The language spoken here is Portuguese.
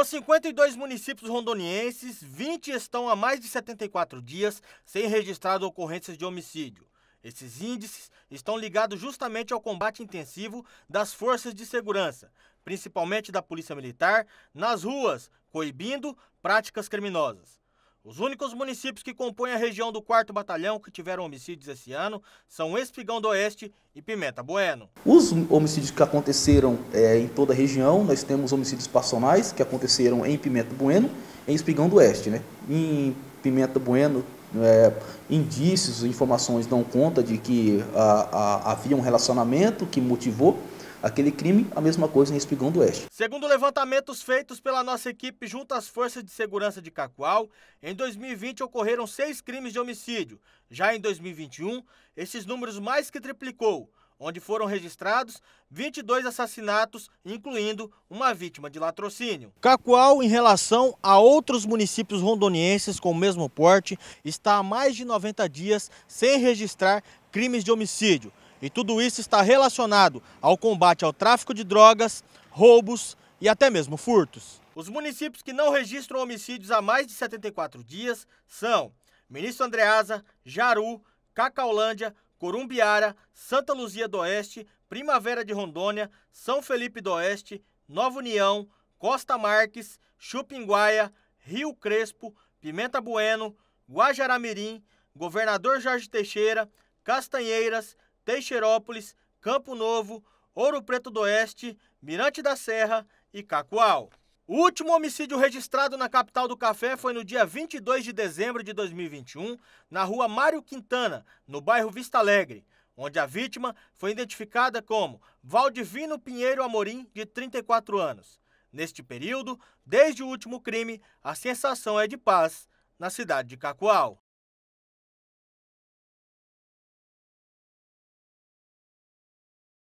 Dos 52 municípios rondonienses, 20 estão há mais de 74 dias sem registrar ocorrências de homicídio. Esses índices estão ligados justamente ao combate intensivo das forças de segurança, principalmente da Polícia Militar, nas ruas, coibindo práticas criminosas. Os únicos municípios que compõem a região do 4 Batalhão que tiveram homicídios esse ano são Espigão do Oeste e Pimenta Bueno. Os homicídios que aconteceram é, em toda a região, nós temos homicídios passionais que aconteceram em Pimenta Bueno e em Espigão do Oeste. Né? Em Pimenta Bueno, é, indícios, informações dão conta de que a, a, havia um relacionamento que motivou aquele crime, a mesma coisa em Espigão do Oeste. Segundo levantamentos feitos pela nossa equipe junto às Forças de Segurança de Cacoal, em 2020 ocorreram seis crimes de homicídio. Já em 2021, esses números mais que triplicou, onde foram registrados 22 assassinatos, incluindo uma vítima de latrocínio. Cacoal, em relação a outros municípios rondonienses com o mesmo porte, está há mais de 90 dias sem registrar crimes de homicídio. E tudo isso está relacionado ao combate ao tráfico de drogas, roubos e até mesmo furtos. Os municípios que não registram homicídios há mais de 74 dias são Ministro Andreasa, Jaru, Cacaulândia, Corumbiara, Santa Luzia do Oeste, Primavera de Rondônia, São Felipe do Oeste, Nova União, Costa Marques, Chupinguaia, Rio Crespo, Pimenta Bueno, Guajaramirim, Governador Jorge Teixeira, Castanheiras, Teixeirópolis, Campo Novo, Ouro Preto do Oeste, Mirante da Serra e Cacoal. O último homicídio registrado na capital do café foi no dia 22 de dezembro de 2021, na rua Mário Quintana, no bairro Vista Alegre, onde a vítima foi identificada como Valdivino Pinheiro Amorim, de 34 anos. Neste período, desde o último crime, a sensação é de paz na cidade de Cacoal.